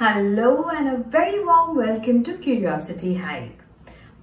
Hello and a very warm welcome to Curiosity Hive.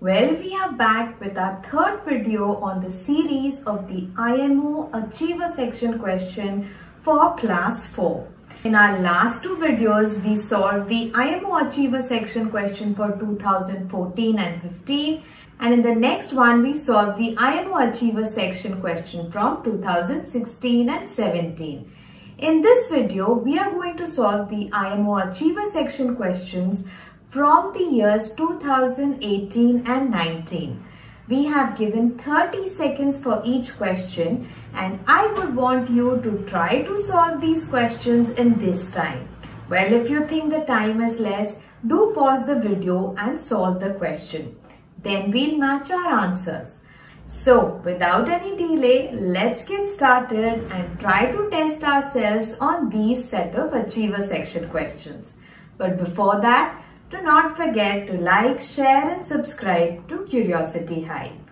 Well, we are back with our third video on the series of the IMO Achiever section question for class 4. In our last two videos, we solved the IMO Achiever section question for 2014 and 15 and in the next one, we solved the IMO Achiever section question from 2016 and 17. In this video, we are going to solve the IMO Achiever section questions from the years 2018 and 19. We have given 30 seconds for each question and I would want you to try to solve these questions in this time. Well, if you think the time is less, do pause the video and solve the question. Then we'll match our answers. So without any delay, let's get started and try to test ourselves on these set of achiever section questions. But before that, do not forget to like, share and subscribe to Curiosity Hive.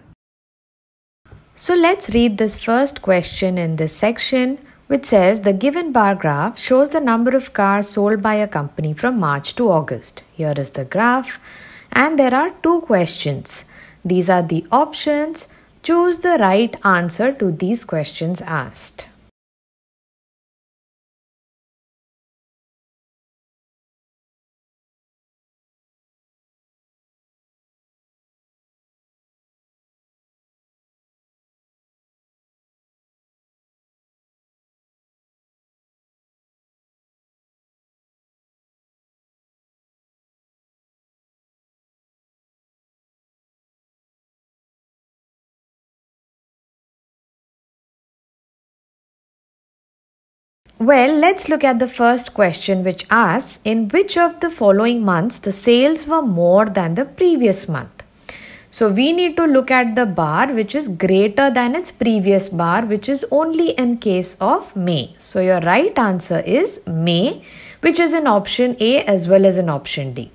So let's read this first question in this section which says the given bar graph shows the number of cars sold by a company from March to August. Here is the graph and there are two questions. These are the options. Choose the right answer to these questions asked. Well, let's look at the first question, which asks In which of the following months the sales were more than the previous month? So, we need to look at the bar which is greater than its previous bar, which is only in case of May. So, your right answer is May, which is in option A as well as in option D.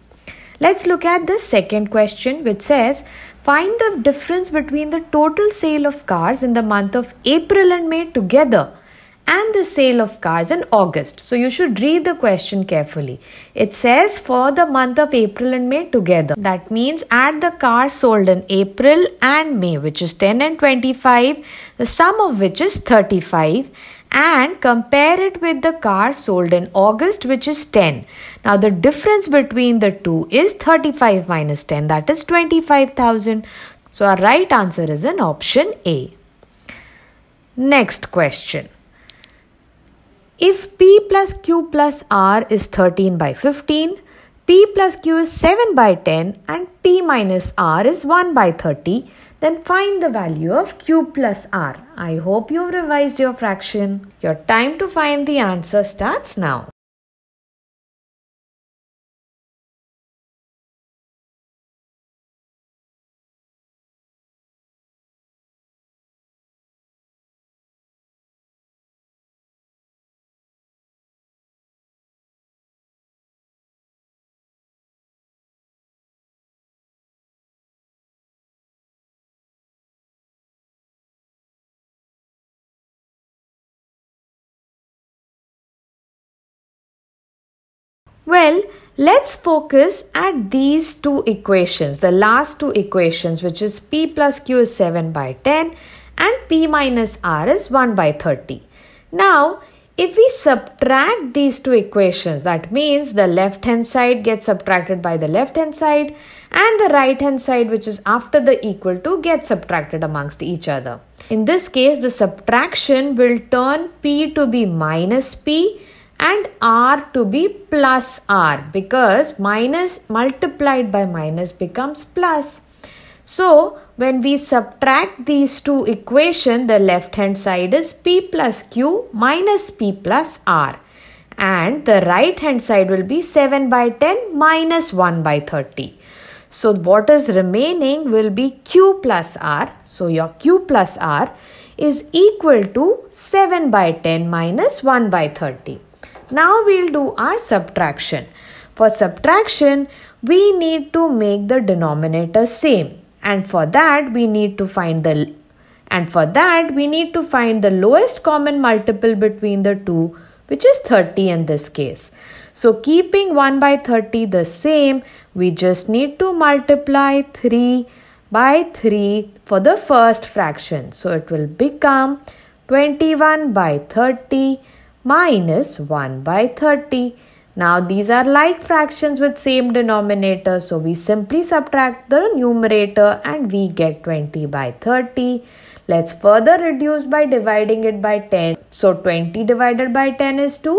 Let's look at the second question, which says Find the difference between the total sale of cars in the month of April and May together and the sale of cars in August. So you should read the question carefully. It says for the month of April and May together. That means add the cars sold in April and May, which is 10 and 25, the sum of which is 35 and compare it with the car sold in August, which is 10. Now, the difference between the two is 35 minus 10, that is 25,000. So, our right answer is an option A. Next question if P plus Q plus R is 13 by 15, P plus Q is 7 by 10 and P minus R is 1 by 30, then find the value of Q plus R. I hope you've revised your fraction. Your time to find the answer starts now. Well, let's focus at these two equations, the last two equations, which is P plus Q is 7 by 10 and P minus R is 1 by 30. Now, if we subtract these two equations, that means the left hand side gets subtracted by the left hand side and the right hand side, which is after the equal to, gets subtracted amongst each other. In this case, the subtraction will turn P to be minus P and r to be plus r because minus multiplied by minus becomes plus. So when we subtract these two equation the left hand side is p plus q minus p plus r and the right hand side will be 7 by 10 minus 1 by 30. So what is remaining will be q plus r. So your q plus r is equal to 7 by 10 minus 1 by 30. Now we'll do our subtraction. For subtraction, we need to make the denominator same and for that we need to find the and for that we need to find the lowest common multiple between the two which is 30 in this case. So keeping 1 by 30 the same, we just need to multiply 3 by 3 for the first fraction. So it will become 21 by 30 minus 1 by 30. Now these are like fractions with same denominator. So we simply subtract the numerator and we get 20 by 30. Let's further reduce by dividing it by 10. So 20 divided by 10 is 2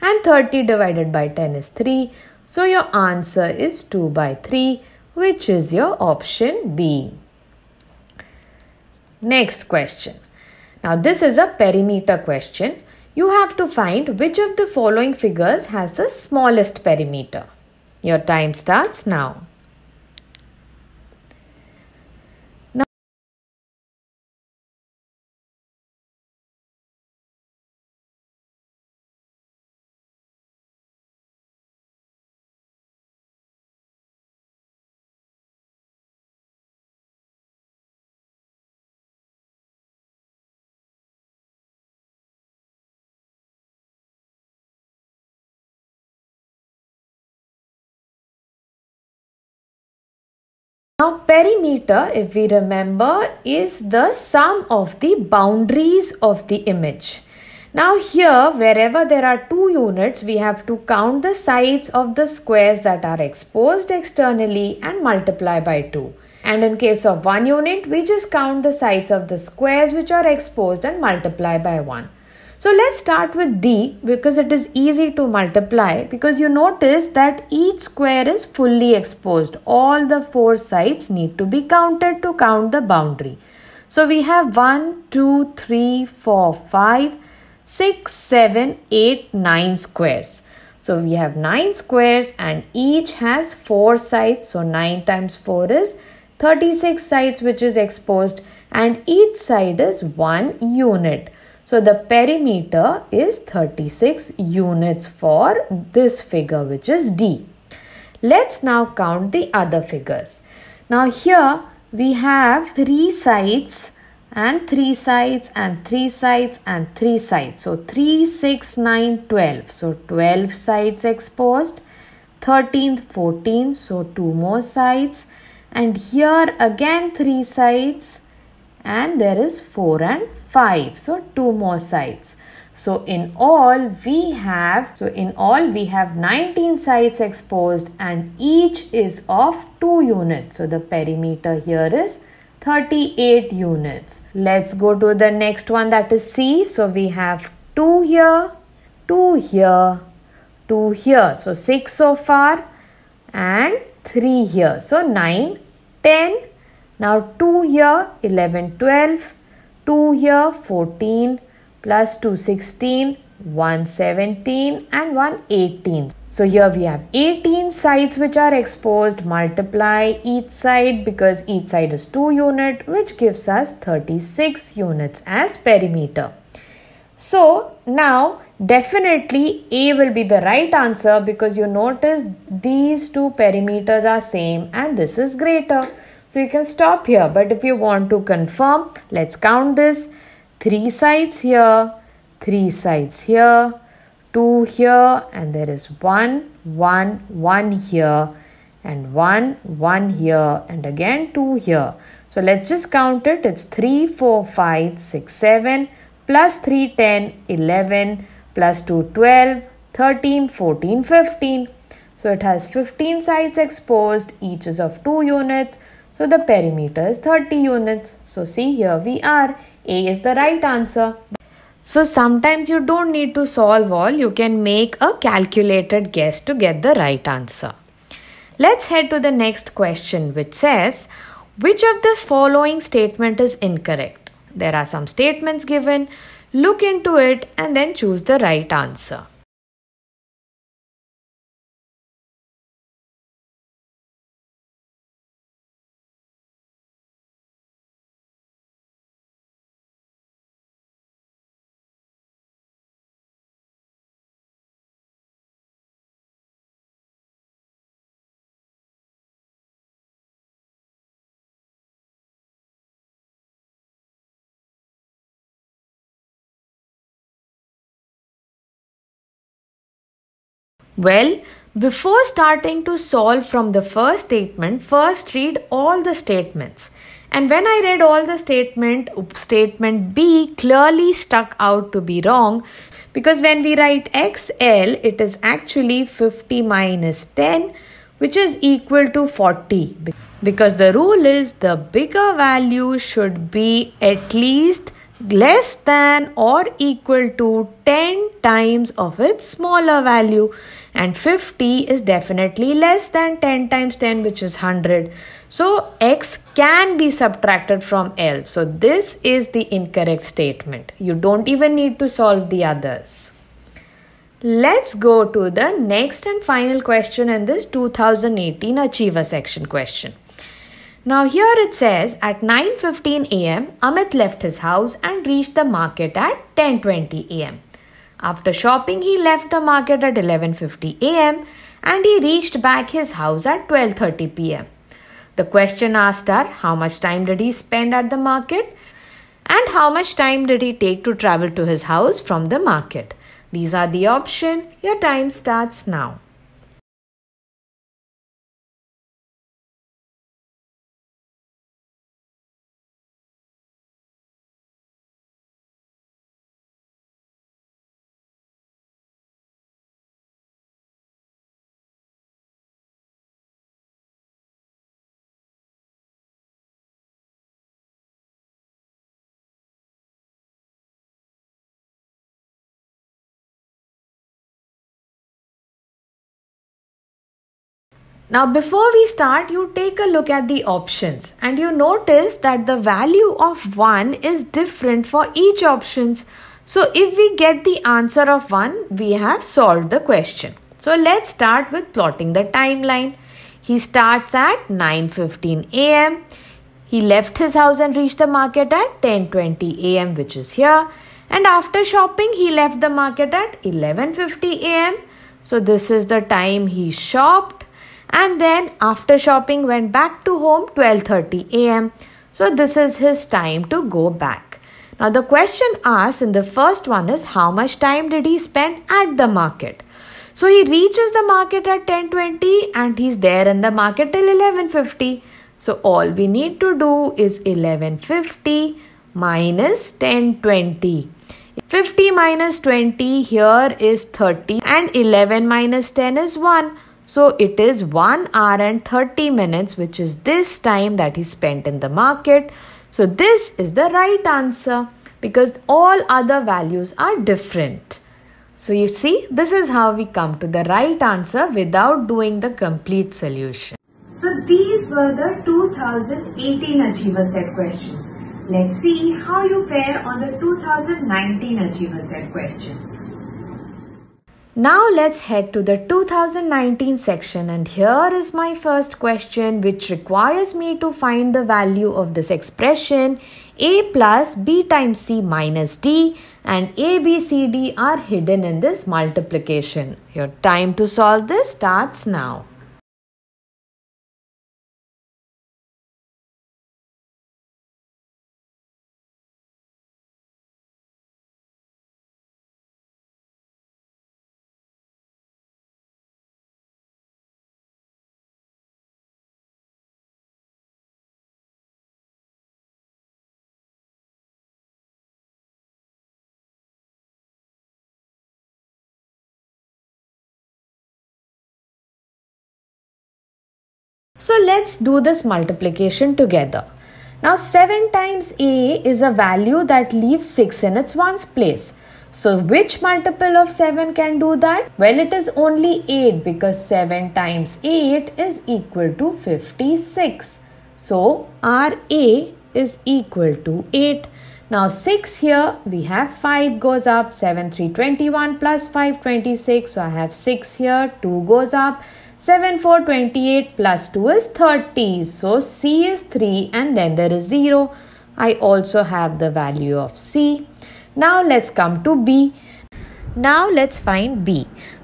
and 30 divided by 10 is 3. So your answer is 2 by 3 which is your option B. Next question. Now this is a perimeter question you have to find which of the following figures has the smallest perimeter. Your time starts now. Now perimeter, if we remember, is the sum of the boundaries of the image. Now here, wherever there are two units, we have to count the sides of the squares that are exposed externally and multiply by 2. And in case of one unit, we just count the sides of the squares which are exposed and multiply by 1. So let's start with D because it is easy to multiply because you notice that each square is fully exposed. All the four sides need to be counted to count the boundary. So we have 1, 2, 3, 4, 5, 6, 7, 8, 9 squares. So we have 9 squares and each has 4 sides. So 9 times 4 is 36 sides which is exposed and each side is 1 unit. So the perimeter is 36 units for this figure which is D. Let's now count the other figures. Now here we have three sides and three sides and three sides and three sides. So 3, 6, 9, 12. So 12 sides exposed. 13th, 14. So two more sides. And here again three sides and there is 4 and 5 so two more sides so in all we have so in all we have 19 sides exposed and each is of 2 units so the perimeter here is 38 units let's go to the next one that is C so we have 2 here 2 here 2 here so 6 so far and 3 here so 9 10 now 2 here 11, 12, 2 here 14 plus 2, 16, 117 and 118. So here we have 18 sides which are exposed. Multiply each side because each side is 2 unit which gives us 36 units as perimeter. So now definitely A will be the right answer because you notice these two perimeters are same and this is greater. So you can stop here. But if you want to confirm, let's count this. 3 sides here, 3 sides here, 2 here and there one, one, one here and 1, 1 here and again 2 here. So let's just count it. It's 3, 4, 5, 6, 7 plus 3, 10, 11 plus 2, 12, 13, 14, 15. So it has 15 sides exposed. Each is of 2 units. So the perimeter is 30 units. So see here we are. A is the right answer. So sometimes you don't need to solve all. You can make a calculated guess to get the right answer. Let's head to the next question which says, which of the following statement is incorrect? There are some statements given. Look into it and then choose the right answer. Well, before starting to solve from the first statement, first read all the statements. And when I read all the statement, statement B clearly stuck out to be wrong because when we write XL, it is actually 50 minus 10 which is equal to 40 because the rule is the bigger value should be at least less than or equal to 10 times of its smaller value and 50 is definitely less than 10 times 10 which is 100 so x can be subtracted from l so this is the incorrect statement you don't even need to solve the others let's go to the next and final question in this 2018 achiever section question now here it says at 9:15 a.m. Amit left his house and reached the market at 10:20 a.m. After shopping he left the market at 11:50 a.m. and he reached back his house at 12:30 p.m. The question asked are how much time did he spend at the market and how much time did he take to travel to his house from the market. These are the option. Your time starts now. Now before we start, you take a look at the options and you notice that the value of 1 is different for each options. So if we get the answer of 1, we have solved the question. So let's start with plotting the timeline. He starts at 9.15 am. He left his house and reached the market at 10.20 am which is here. And after shopping, he left the market at 11.50 am. So this is the time he shopped and then after shopping went back to home 12:30 a.m. So this is his time to go back. Now the question asked in the first one is how much time did he spend at the market? So he reaches the market at 10:20 and he's there in the market till 11:50. So all we need to do is 11:50 minus 10:20. 50 minus 20 here is 30 and 11 minus 10 is 1. So it is 1 hour and 30 minutes, which is this time that he spent in the market. So this is the right answer because all other values are different. So you see, this is how we come to the right answer without doing the complete solution. So these were the 2018 Achiever Set questions. Let's see how you fare on the 2019 Achiever Set questions. Now let's head to the 2019 section and here is my first question which requires me to find the value of this expression a plus b times c minus d and a b c d are hidden in this multiplication. Your time to solve this starts now. So let's do this multiplication together. Now 7 times A is a value that leaves 6 in its ones place. So which multiple of 7 can do that? Well it is only 8 because 7 times 8 is equal to 56. So our A is equal to 8. Now 6 here we have 5 goes up 7 3 21 plus 5 26 so I have 6 here 2 goes up 7 4 28 plus 2 is 30 so c is 3 and then there is 0 i also have the value of c now let's come to b now let's find b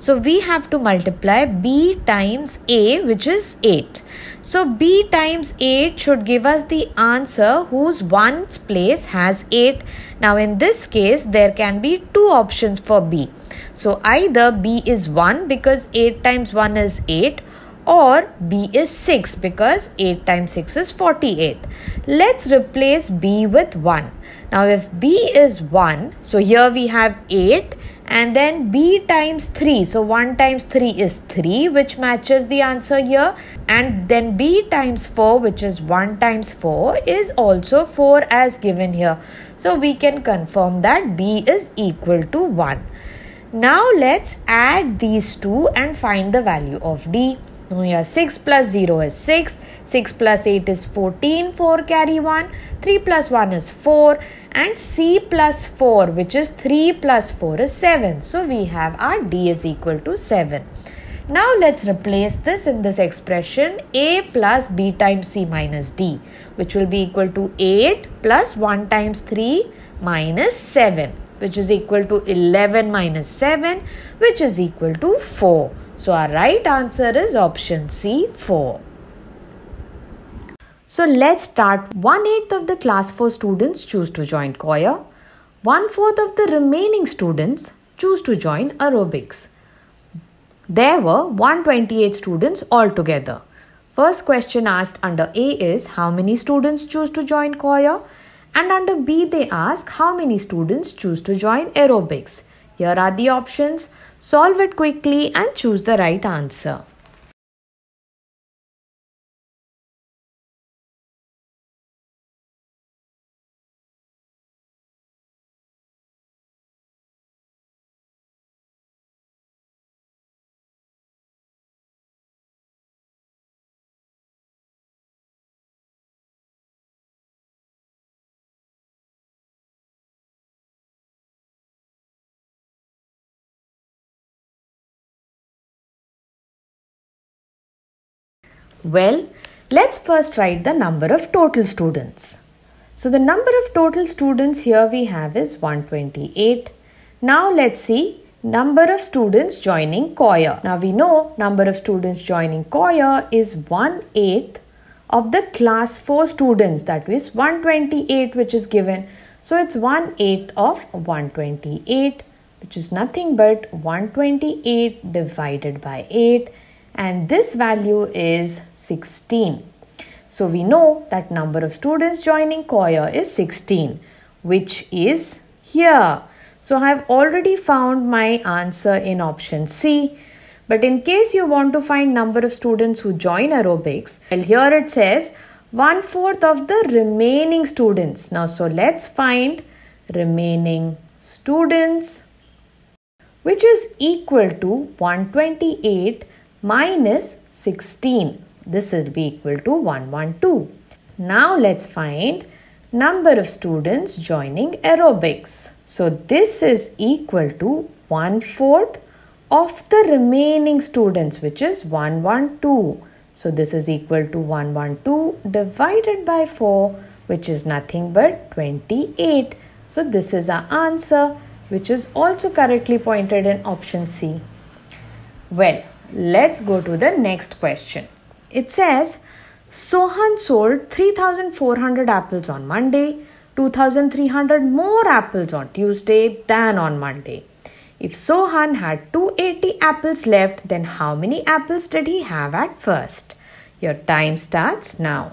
so we have to multiply b times a which is 8 so B times 8 should give us the answer whose ones place has 8. Now in this case there can be two options for B. So either B is 1 because 8 times 1 is 8 or B is 6 because 8 times 6 is 48. Let's replace B with 1. Now if B is 1, so here we have 8 and then b times 3 so 1 times 3 is 3 which matches the answer here and then b times 4 which is 1 times 4 is also 4 as given here so we can confirm that b is equal to 1 now let's add these two and find the value of d so here 6 plus 0 is 6, 6 plus 8 is 14, 4 carry 1, 3 plus 1 is 4 and C plus 4 which is 3 plus 4 is 7. So we have our D is equal to 7. Now let's replace this in this expression A plus B times C minus D which will be equal to 8 plus 1 times 3 minus 7 which is equal to 11 minus 7 which is equal to 4. So our right answer is option C 4. So let's start. One eighth of the class 4 students choose to join choir. One fourth of the remaining students choose to join aerobics. There were 128 students altogether. First question asked under A is how many students choose to join choir and under B they ask how many students choose to join aerobics. Here are the options. Solve it quickly and choose the right answer. Well, let's first write the number of total students. So the number of total students here we have is 128. Now let's see number of students joining choir. Now we know number of students joining choir is 1 8th of the class 4 students that is 128 which is given. So it's 1 8th of 128 which is nothing but 128 divided by 8 and this value is 16. So we know that number of students joining choir is 16 which is here. So I have already found my answer in option C. But in case you want to find number of students who join aerobics, well here it says one fourth of the remaining students. Now so let's find remaining students which is equal to 128 minus 16. This will be equal to 112. Now let's find number of students joining aerobics. So this is equal to 1 fourth of the remaining students which is 112. So this is equal to 112 divided by 4 which is nothing but 28. So this is our answer which is also correctly pointed in option C. Well, Let's go to the next question. It says Sohan sold 3,400 apples on Monday, 2,300 more apples on Tuesday than on Monday. If Sohan had 280 apples left, then how many apples did he have at first? Your time starts now.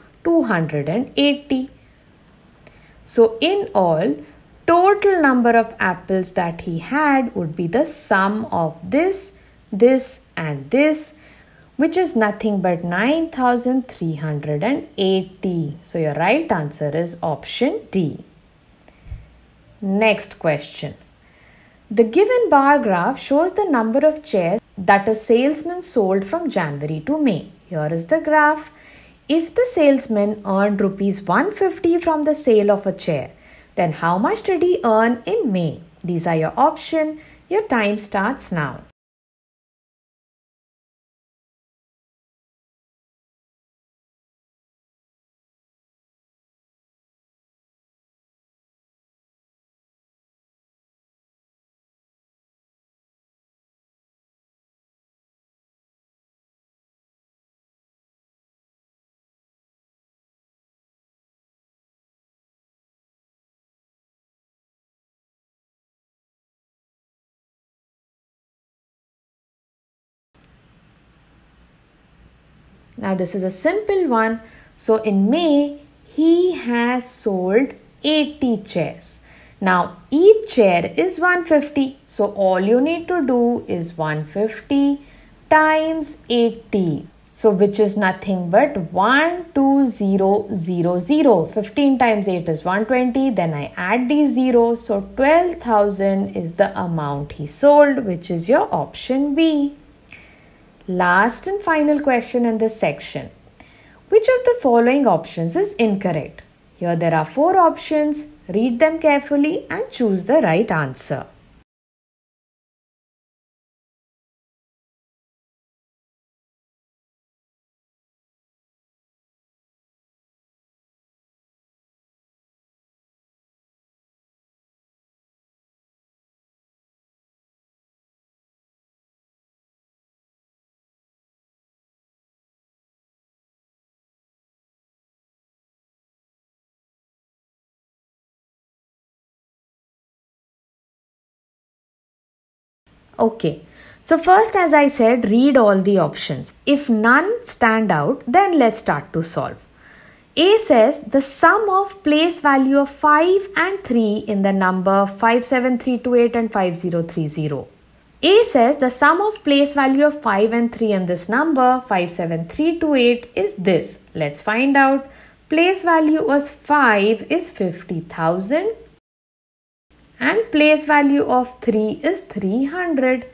280. So in all, total number of apples that he had would be the sum of this, this and this which is nothing but 9380. So your right answer is option D. Next question. The given bar graph shows the number of chairs that a salesman sold from January to May. Here is the graph. If the salesman earned rupees 150 from the sale of a chair, then how much did he earn in May? These are your options. Your time starts now. Now this is a simple one. So in May, he has sold 80 chairs. Now each chair is 150. So all you need to do is 150 times 80. So which is nothing but 12000. 15 times 8 is 120. Then I add these zeros. So 12,000 is the amount he sold, which is your option B. Last and final question in this section. Which of the following options is incorrect? Here there are four options. Read them carefully and choose the right answer. Okay. So first as I said read all the options. If none stand out then let's start to solve. A says the sum of place value of 5 and 3 in the number 57328 and 5030. A says the sum of place value of 5 and 3 in this number 57328 is this. Let's find out. Place value was 5 is 50,000 and place value of 3 is 300.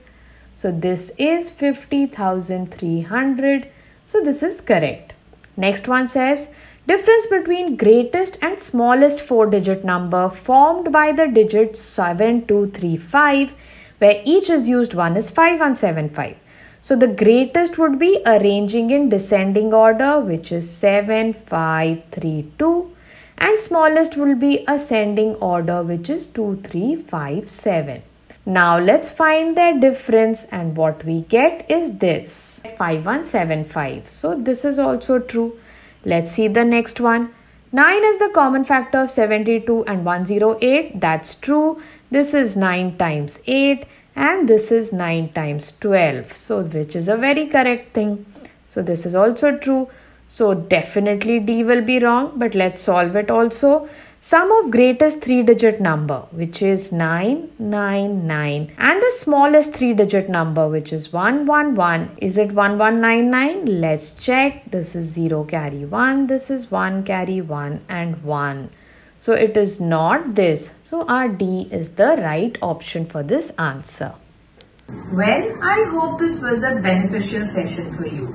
So this is 50,300. So this is correct. Next one says difference between greatest and smallest four digit number formed by the digits 7235 where each is used one is 5175. So the greatest would be arranging in descending order which is 7532 and smallest will be ascending order which is 2, 3, 5, 7. Now let's find their difference and what we get is this 5175. So this is also true. Let's see the next one. 9 is the common factor of 72 and 108. That's true. This is 9 times 8 and this is 9 times 12. So which is a very correct thing. So this is also true. So definitely D will be wrong, but let's solve it also. Sum of greatest three digit number, which is 999, and the smallest three digit number, which is 111. Is it 1199? Let's check. This is 0 carry 1, this is 1 carry 1, and 1. So it is not this. So our D is the right option for this answer. Well, I hope this was a beneficial session for you.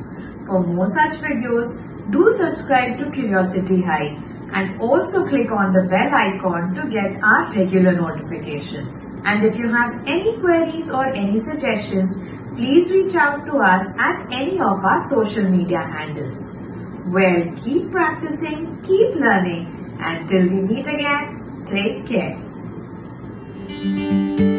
For more such videos, do subscribe to Curiosity High, and also click on the bell icon to get our regular notifications. And if you have any queries or any suggestions, please reach out to us at any of our social media handles. Well, keep practicing, keep learning, until we meet again, take care.